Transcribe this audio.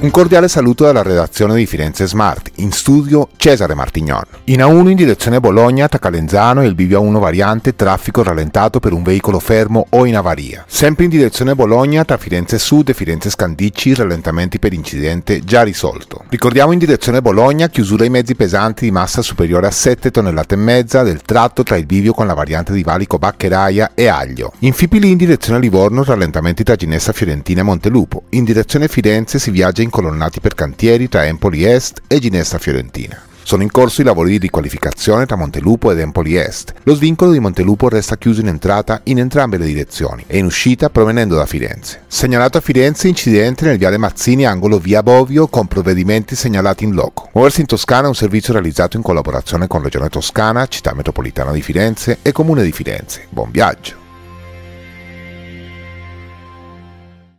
Un cordiale saluto dalla redazione di Firenze Smart, in studio Cesare Martignon. In A1 in direzione Bologna tra Calenzano e il Bivio A1 variante traffico rallentato per un veicolo fermo o in avaria. Sempre in direzione Bologna tra Firenze Sud e Firenze Scandicci rallentamenti per incidente già risolto. Ricordiamo in direzione Bologna chiusura ai mezzi pesanti di massa superiore a 7 tonnellate e mezza del tratto tra il Bivio con la variante di Valico Baccheraia e Aglio. In Fipili in direzione Livorno rallentamenti tra Ginessa Fiorentina e Montelupo. In direzione Firenze si viaggia in incolonnati per cantieri tra Empoli Est e Ginestra Fiorentina. Sono in corso i lavori di riqualificazione tra Montelupo ed Empoli Est. Lo svincolo di Montelupo resta chiuso in entrata in entrambe le direzioni e in uscita provenendo da Firenze. Segnalato a Firenze incidente nel viale Mazzini angolo via Bovio con provvedimenti segnalati in loco. Muoversi in Toscana è un servizio realizzato in collaborazione con Regione Toscana, Città Metropolitana di Firenze e Comune di Firenze. Buon viaggio!